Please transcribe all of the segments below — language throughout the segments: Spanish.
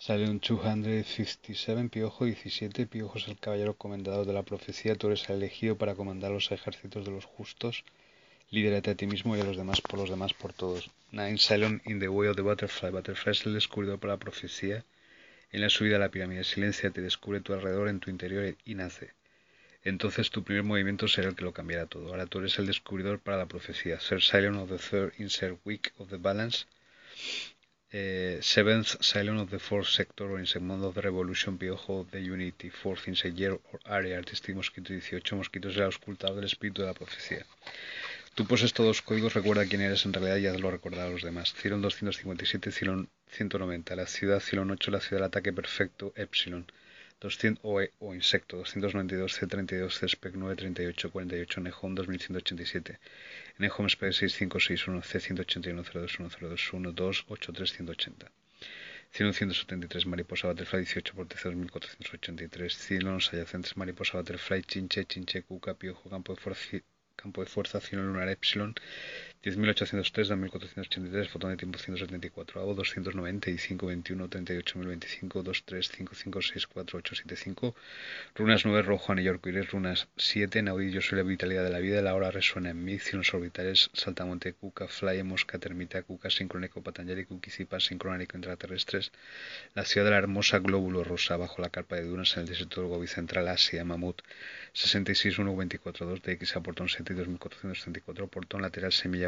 Sale 257 piojo 17 es el caballero comendador de la profecía, tú eres el elegido para comandar los ejércitos de los justos. Líderate a ti mismo y a los demás por los demás por todos. Nine Silent in the Way of the Butterfly. Butterfly es el descubridor para la profecía. En la subida a la pirámide, silencio te descubre tu alrededor, en tu interior y nace. Entonces tu primer movimiento será el que lo cambiará todo. Ahora tú eres el descubridor para la profecía. Ser Silent of the Third Insert Week of the Balance eh, Seventh Silent of the Fourth Sector o en segundo of the Revolution, Piojo de Unity, Fourth Insect Year or Area, Artistic Mosquito 18, Mosquitos de la del Espíritu de la Profecía. Tú poses todos los códigos, recuerda quién eres en realidad y hazlo recordar a los demás. Ciron 257, Ciron 190, la ciudad Cylon 8, la ciudad del ataque perfecto, Epsilon. 200, o, o, Insecto, 292, C32, C-Spec 938, 48, Nejón, 2187, Nejón Spec 6561, C181, 021021, 283, 180. 173, Mariposa Butterfly 18 por 2483, Cylon adyacentes, Mariposa Butterfly, Chinche, Chinche, Cuca, Piojo, Campo de Fuerza, Campo de Fuerza, Lunar Epsilon, 10.803 2.483 fotón de tiempo 174, hago 295, 21, 38, 25, 23, 5 6, 4, 8, 7, 5, runas 9, rojo, anillo arcoíris, runas 7, naudillo, soy la vitalidad de la vida, la hora resuena en mí, cielos orbitales, saltamonte, cuca, fly, mosca, termita, cuca, sincrónico, patanjali, cuquisipa, sincrónico, intraterrestres, la ciudad de la hermosa, glóbulo rosa, bajo la carpa de dunas en el desierto del Central, Asia, mamut, 66, 1, 24, 2, x a portón 7, 2434, portón lateral, semilla,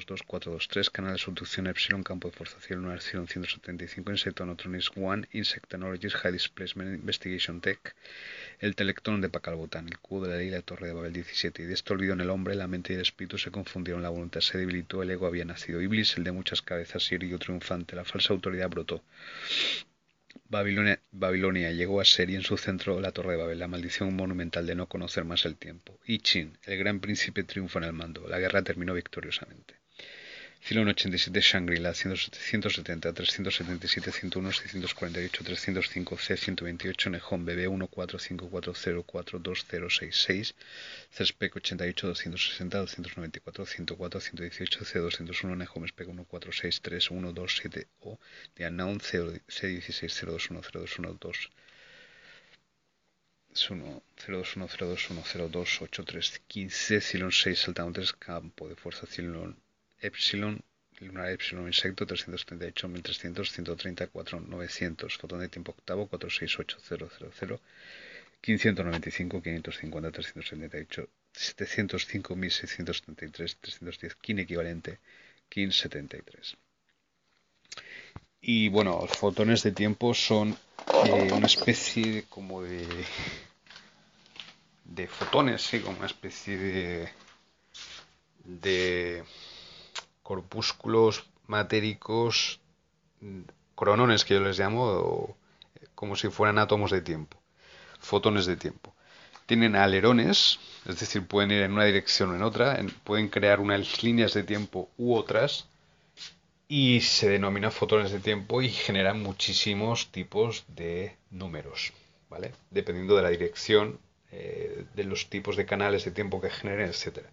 22423, canal de subducción Epsilon, campo de forzación lunar 175, Insectonotronis 1, Insect High Displacement Investigation Tech, el telectón de Pacalbotán, el cubo de la ley, la torre de Babel 17. Y de esto olvidó en el hombre, la mente y el espíritu se confundieron, la voluntad se debilitó, el ego había nacido. Iblis, el de muchas cabezas, se triunfante, la falsa autoridad brotó. Babilonia, Babilonia, llegó a ser y en su centro la Torre de Babel, la maldición monumental de no conocer más el tiempo. Y Chin, el gran príncipe, triunfa en el mando. La guerra terminó victoriosamente. Cilo 1-87 Shangri-La, 173, 177, 101, 648, 305, C-128, Nehombe, B-1, 4, 5, 4, 0, 4, 88 260, 294, 104, 118, C-201, Nehombe, 146 3, 1, 2, 7, O, Deanaun, C-16, 0, 1, 0, 2, 1, 2, 0, 1, 0, 2, 1, 0, 8, 3, 15, c 6, el tau campo de fuerza, c Epsilon, lunar Epsilon insecto 1300, 130, 4, 900, fotón de tiempo octavo 468000, 595, 550, 378, 705 1673, 310, quin equivalente, quin 73. Y bueno, los fotones de tiempo son eh, una especie como de, de fotones, sí, como una especie de, de corpúsculos matéricos, mm, cronones que yo les llamo, eh, como si fueran átomos de tiempo, fotones de tiempo. Tienen alerones, es decir, pueden ir en una dirección o en otra, pueden crear unas líneas de tiempo u otras, y se denomina fotones de tiempo y generan muchísimos tipos de números, ¿vale? Dependiendo de la dirección, eh, de los tipos de canales de tiempo que generen, etc.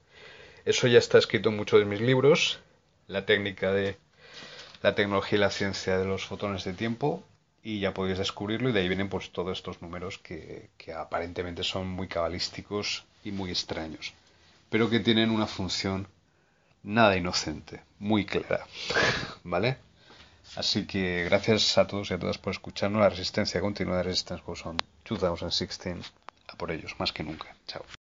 Eso ya está escrito en muchos de mis libros, la técnica de la tecnología y la ciencia de los fotones de tiempo y ya podéis descubrirlo y de ahí vienen pues todos estos números que, aparentemente son muy cabalísticos y muy extraños, pero que tienen una función nada inocente, muy clara, ¿vale? Así que gracias a todos y a todas por escucharnos. La resistencia continua de Resistance Goes en 2016. A por ellos, más que nunca. Chao.